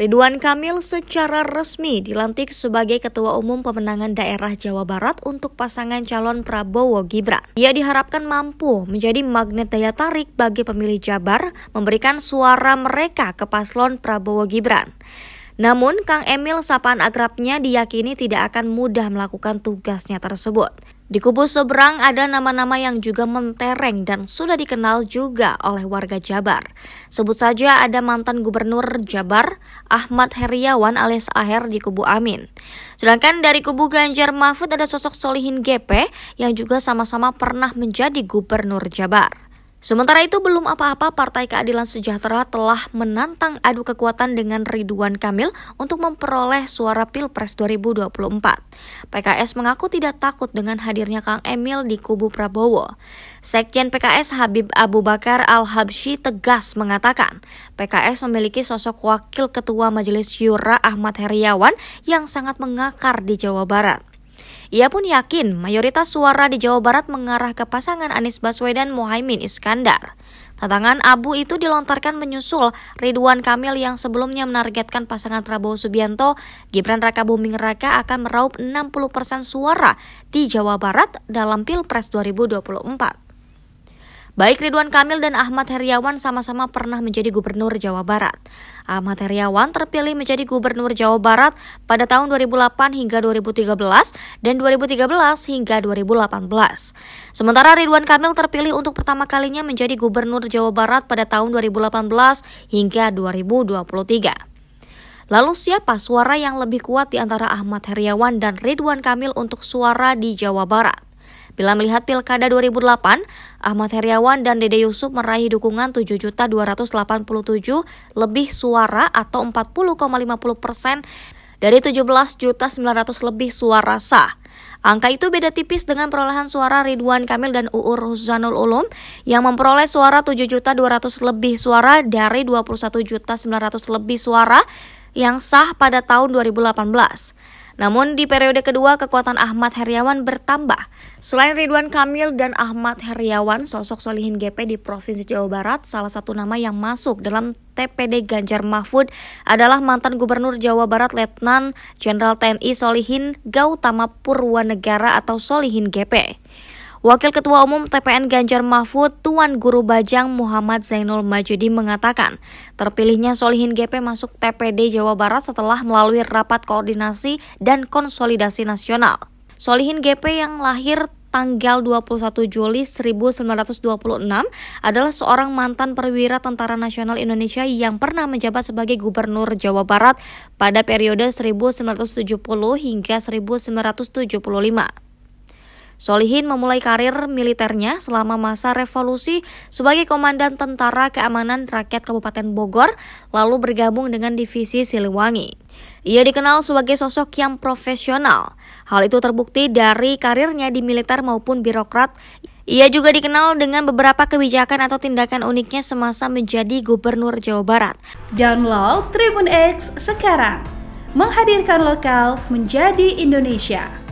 Ridwan Kamil secara resmi dilantik sebagai Ketua Umum Pemenangan Daerah Jawa Barat untuk pasangan calon Prabowo Gibran. Ia diharapkan mampu menjadi magnet daya tarik bagi pemilih Jabar, memberikan suara mereka ke paslon Prabowo Gibran. Namun, Kang Emil sapaan akrabnya diyakini tidak akan mudah melakukan tugasnya tersebut. Di kubu seberang ada nama-nama yang juga mentereng dan sudah dikenal juga oleh warga Jabar. Sebut saja ada mantan gubernur Jabar, Ahmad Heriawan alias Aher di kubu Amin. Sedangkan dari kubu Ganjar Mahfud ada sosok Solihin GP yang juga sama-sama pernah menjadi gubernur Jabar. Sementara itu belum apa-apa Partai Keadilan Sejahtera telah menantang adu kekuatan dengan Ridwan Kamil untuk memperoleh suara Pilpres 2024. PKS mengaku tidak takut dengan hadirnya Kang Emil di kubu Prabowo. Sekjen PKS Habib Abu Bakar Al-Habsyi tegas mengatakan, PKS memiliki sosok wakil ketua Majelis Syura Ahmad Heriawan yang sangat mengakar di Jawa Barat. Ia pun yakin mayoritas suara di Jawa Barat mengarah ke pasangan Anies Baswedan Mohaimin Iskandar. Tantangan abu itu dilontarkan menyusul Ridwan Kamil yang sebelumnya menargetkan pasangan Prabowo Subianto, Gibran Raka Buming Raka akan meraup 60% persen suara di Jawa Barat dalam Pilpres 2024. Baik Ridwan Kamil dan Ahmad Heriawan sama-sama pernah menjadi gubernur Jawa Barat. Ahmad Heriawan terpilih menjadi gubernur Jawa Barat pada tahun 2008 hingga 2013 dan 2013 hingga 2018. Sementara Ridwan Kamil terpilih untuk pertama kalinya menjadi gubernur Jawa Barat pada tahun 2018 hingga 2023. Lalu siapa suara yang lebih kuat di antara Ahmad Heriawan dan Ridwan Kamil untuk suara di Jawa Barat? Bila melihat Pilkada 2008, Ahmad Heriawan dan Dede Yusuf meraih dukungan 7.287 lebih suara atau 40,50 persen dari 17.900 lebih suara sah. Angka itu beda tipis dengan perolehan suara Ridwan Kamil dan Uur Huzanul Ulum yang memperoleh suara 7.200 lebih suara dari 21.900 lebih suara yang sah pada tahun 2018. Namun di periode kedua kekuatan Ahmad Heriawan bertambah. Selain Ridwan Kamil dan Ahmad Heriawan, sosok Solihin GP di Provinsi Jawa Barat salah satu nama yang masuk dalam TPD Ganjar Mahfud adalah mantan Gubernur Jawa Barat Letnan Jenderal TNI Solihin Gautama Purwanegara atau Solihin GP. Wakil Ketua Umum TPN Ganjar Mahfud, Tuan Guru Bajang Muhammad Zainul Majudi mengatakan, terpilihnya Solihin GP masuk TPD Jawa Barat setelah melalui rapat koordinasi dan konsolidasi nasional. Solihin GP yang lahir tanggal 21 Juli 1926 adalah seorang mantan perwira Tentara Nasional Indonesia yang pernah menjabat sebagai Gubernur Jawa Barat pada periode 1970 hingga 1975. Solihin memulai karir militernya selama masa revolusi sebagai komandan Tentara Keamanan Rakyat Kabupaten Bogor, lalu bergabung dengan Divisi Siliwangi. Ia dikenal sebagai sosok yang profesional. Hal itu terbukti dari karirnya di militer maupun birokrat ia juga dikenal dengan beberapa kebijakan atau tindakan uniknya semasa menjadi gubernur Jawa Barat. Download Tribun X sekarang, menghadirkan lokal menjadi Indonesia.